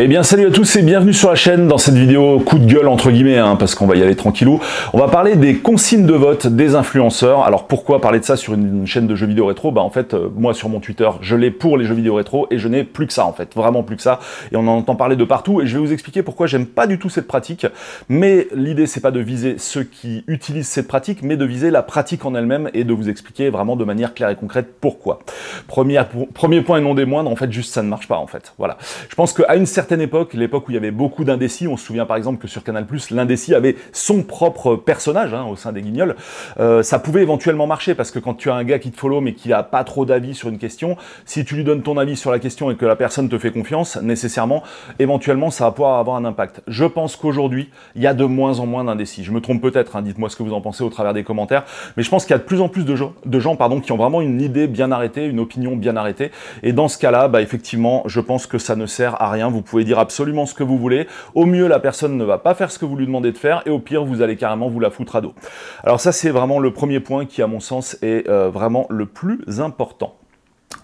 Eh bien salut à tous et bienvenue sur la chaîne dans cette vidéo coup de gueule entre guillemets hein, parce qu'on va y aller tranquillou. On va parler des consignes de vote des influenceurs. Alors pourquoi parler de ça sur une, chaîne de jeux vidéo rétro Bah en fait euh, moi sur mon Twitter je l'ai pour les jeux vidéo rétro et je n'ai plus que ça en fait, vraiment plus que ça. Et on en entend parler de partout et je vais vous expliquer pourquoi j'aime pas du tout cette pratique. Mais l'idée c'est pas de viser ceux qui utilisent cette pratique mais de viser la pratique en elle-même et de vous expliquer vraiment de manière claire et concrète pourquoi. Premier, premier point et non des moindres, en fait juste ça ne marche pas en fait. Voilà. Je pense qu'à une certaine époque, l'époque où il y avait beaucoup d'indécis, on se souvient par exemple que sur Canal+, l'indécis avait son propre personnage hein, au sein des Guignols, euh, ça pouvait éventuellement marcher, parce que quand tu as un gars qui te follow mais qui a pas trop d'avis sur une question, si tu lui donnes ton avis sur la question et que la personne te fait confiance, nécessairement, éventuellement, ça va pouvoir avoir un impact. Je pense qu'aujourd'hui, il y a de moins en moins d'indécis. Je me trompe peut-être, hein, dites-moi ce que vous en pensez au travers des commentaires, mais je pense qu'il y a de plus en plus de gens, pardon, qui ont vraiment une idée bien arrêtée, une opinion bien arrêtée, et dans ce cas-là, bah, effectivement, je pense que ça ne sert à rien. Vous vous pouvez dire absolument ce que vous voulez. Au mieux, la personne ne va pas faire ce que vous lui demandez de faire et au pire, vous allez carrément vous la foutre à dos. Alors ça, c'est vraiment le premier point qui, à mon sens, est euh, vraiment le plus important.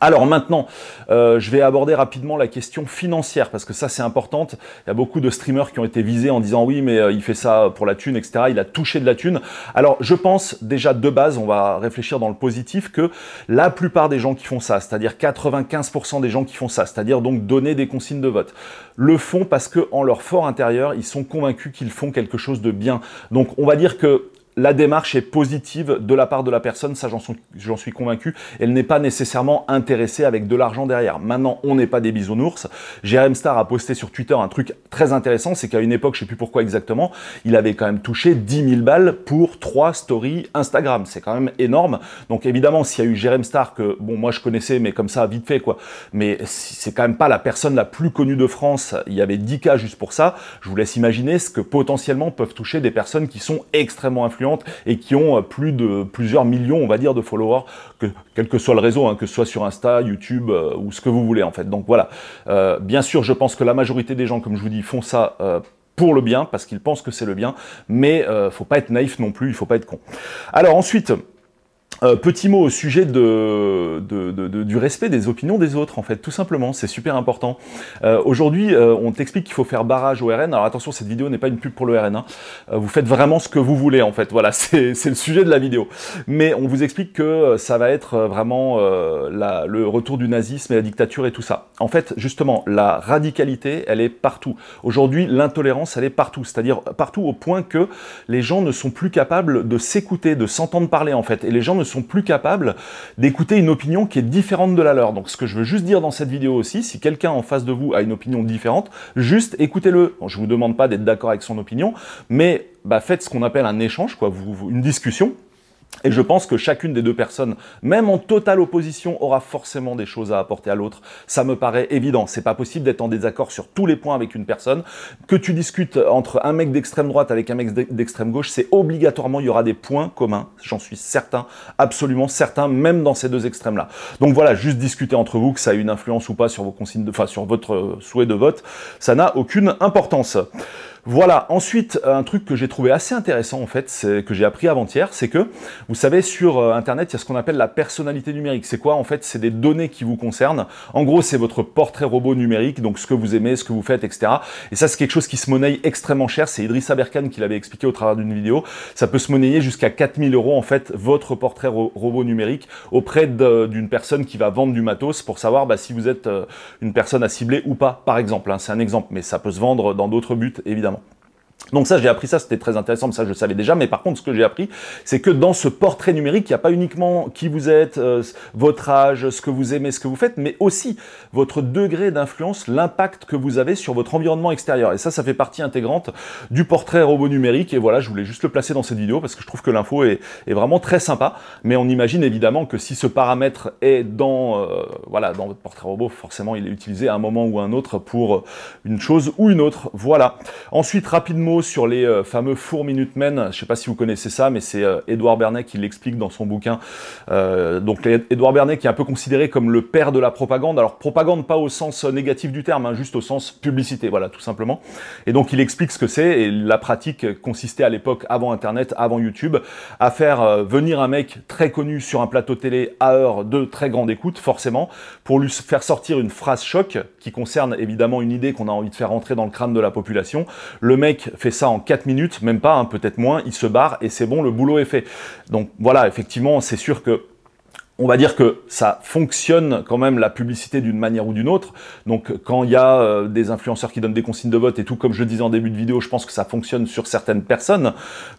Alors maintenant, euh, je vais aborder rapidement la question financière parce que ça c'est importante. Il y a beaucoup de streamers qui ont été visés en disant oui mais euh, il fait ça pour la thune, etc. Il a touché de la thune. Alors je pense déjà de base, on va réfléchir dans le positif, que la plupart des gens qui font ça, c'est-à-dire 95% des gens qui font ça, c'est-à-dire donc donner des consignes de vote, le font parce que en leur fort intérieur, ils sont convaincus qu'ils font quelque chose de bien. Donc on va dire que la démarche est positive de la part de la personne, ça j'en suis convaincu. Elle n'est pas nécessairement intéressée avec de l'argent derrière. Maintenant, on n'est pas des bisounours. Jérém Star a posté sur Twitter un truc très intéressant, c'est qu'à une époque, je sais plus pourquoi exactement, il avait quand même touché 10 000 balles pour trois stories Instagram. C'est quand même énorme. Donc évidemment, s'il y a eu Jérém Star, que bon, moi je connaissais, mais comme ça, vite fait quoi, mais c'est quand même pas la personne la plus connue de France, il y avait 10 cas juste pour ça, je vous laisse imaginer ce que potentiellement peuvent toucher des personnes qui sont extrêmement influentes et qui ont euh, plus de plusieurs millions, on va dire, de followers, que, quel que soit le réseau, hein, que ce soit sur Insta, YouTube euh, ou ce que vous voulez en fait. Donc voilà. Euh, bien sûr, je pense que la majorité des gens, comme je vous dis, font ça. pour le bien, parce qu'ils pensent que c'est le bien, mais faut pas être naïf non plus, il faut pas être con. Alors ensuite, euh, petit mot au sujet du respect des opinions des autres, en fait, tout simplement, c'est super important. Euh, aujourd'hui, euh, on t'explique qu'il faut faire barrage au RN. Alors attention, cette vidéo n'est pas une pub pour le RN. Hein. vous faites vraiment ce que vous voulez, en fait. Voilà, c'est le sujet de la vidéo. Mais on vous explique que ça va être vraiment le retour du nazisme et la dictature et tout ça. En fait, justement, la radicalité, elle est partout. Aujourd'hui, l'intolérance, elle est partout. C'est-à-dire partout au point que les gens ne sont plus capables de s'écouter, de s'entendre parler, en fait. Et les gens sont plus capables d'écouter une opinion qui est différente de la leur. Donc ce que je veux juste dire dans cette vidéo aussi, si quelqu'un en face de vous a une opinion différente, juste écoutez-le. Je je vous demande pas d'être d'accord avec son opinion, mais bah, faites ce qu'on appelle un échange, quoi, une discussion, et je pense que chacune des deux personnes, même en totale opposition, aura forcément des choses à apporter à l'autre. Ça me paraît évident. C'est pas possible d'être en désaccord sur tous les points avec une personne. Que tu discutes entre un mec d'extrême droite avec un mec d'extrême gauche, c'est obligatoirement, il y aura des points communs. J'en suis certain, absolument certain, même dans ces deux extrêmes-là. Donc voilà, juste discuter entre vous, que ça ait une influence ou pas sur vos consignes de, enfin, sur votre souhait de vote, ça n'a aucune importance. Voilà, ensuite, un truc que j'ai trouvé assez intéressant en fait, que j'ai appris avant-hier, c'est que, vous savez, sur euh, Internet, il y a ce qu'on appelle la personnalité numérique. C'est quoi en fait C'est des données qui vous concernent. En gros, c'est votre portrait robot numérique, donc ce que vous aimez, ce que vous faites, etc. Et ça, c'est quelque chose qui se monnaie extrêmement cher. C'est Idrissa Berkan qui l'avait expliqué au travers d'une vidéo. Ça peut se monnayer jusqu'à 4000 euros en fait, votre portrait robot numérique auprès d'une personne qui va vendre du matos pour savoir bah, si vous êtes euh, une personne à cibler ou pas, par exemple. Hein. c'est un exemple, mais ça peut se vendre dans d'autres buts, évidemment. Donc ça, j'ai appris ça, c'était très intéressant, ça, je le savais déjà. Mais par contre, ce que j'ai appris, c'est que dans ce portrait numérique, il n'y a pas uniquement qui vous êtes, euh, votre âge, ce que vous aimez, ce que vous faites, mais aussi votre degré d'influence, l'impact que vous avez sur votre environnement extérieur. Et ça, ça fait partie intégrante du portrait robot numérique. Et voilà, je voulais juste le placer dans cette vidéo parce que je trouve que l'info est, vraiment très sympa. Mais on imagine évidemment que si ce paramètre est dans, euh, voilà, dans votre portrait robot, forcément, il est utilisé à un moment ou à un autre pour une chose ou une autre. Voilà. Ensuite, rapidement, sur les euh, fameux four-minute-men. Je ne sais pas si vous connaissez ça, mais c'est Edouard euh, Bernet qui l'explique dans son bouquin. Euh, donc Edouard Bernet qui est un peu considéré comme le père de la propagande. Alors propagande pas au sens négatif du terme, hein, juste au sens publicité, voilà, tout simplement. Et donc il explique ce que c'est. Et la pratique consistait à l'époque, avant Internet, avant YouTube, à faire venir un mec très connu sur un plateau télé à heure de très grande écoute, forcément, pour lui faire sortir une phrase choc qui concerne évidemment une idée qu'on a envie de faire rentrer dans le crâne de la population. Le mec fait ça en 4 minutes, même pas, hein, peut-être moins, il se barre et c'est bon, le boulot est fait. Donc voilà, effectivement, c'est sûr que on va dire que ça fonctionne quand même la publicité d'une manière ou d'une autre. Donc quand il y a euh, des influenceurs qui donnent des consignes de vote et tout, comme je disais en début de vidéo, je pense que ça fonctionne sur certaines personnes.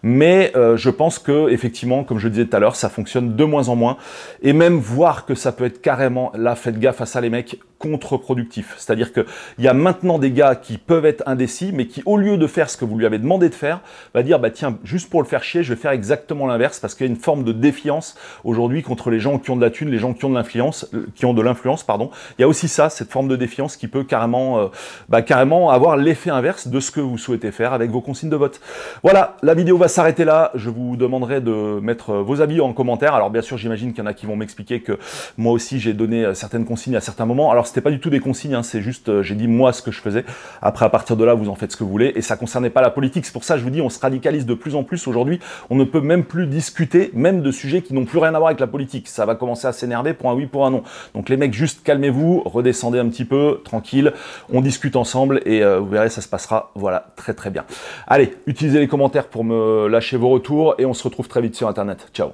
Mais euh, je pense que effectivement, comme je disais tout à l'heure, ça fonctionne de moins en moins. Et même voir que ça peut être carrément, là faites gaffe à les mecs, contre-productif. C'est-à-dire qu'il y a maintenant des gars qui peuvent être indécis, mais qui, au lieu de faire ce que vous lui avez demandé de faire, va dire, bah tiens, juste pour le faire chier, je vais faire exactement l'inverse, parce qu'il y a une forme de défiance aujourd'hui contre les gens qui ont de la thune, les gens qui ont de l'influence, euh, qui ont de l'influence, pardon. Il y a aussi ça, cette forme de défiance qui peut carrément, euh, bah, carrément avoir l'effet inverse de ce que vous souhaitez faire avec vos consignes de vote. Voilà, la vidéo va s'arrêter là. Je vous demanderai de mettre euh, vos avis en commentaire. Alors bien sûr, j'imagine qu'il y en a qui vont m'expliquer que moi aussi j'ai donné certaines consignes à certains moments. Alors c'est pas du tout des consignes, hein. c'est juste, euh, j'ai dit moi ce que je faisais. Après, à partir de là, vous en faites ce que vous voulez. Et ça concernait pas la politique. C'est pour ça, je vous dis, on se radicalise de plus en plus aujourd'hui. On ne peut même plus discuter, même de sujets qui n'ont plus rien à voir avec la politique. Ça va commencer à s'énerver pour un oui, pour un non. Donc les mecs, juste calmez-vous, redescendez un petit peu, tranquille. On discute ensemble et euh, vous verrez, ça se passera, voilà, très très bien. Allez, utilisez les commentaires pour me lâcher vos retours et on se retrouve très vite sur Internet. Ciao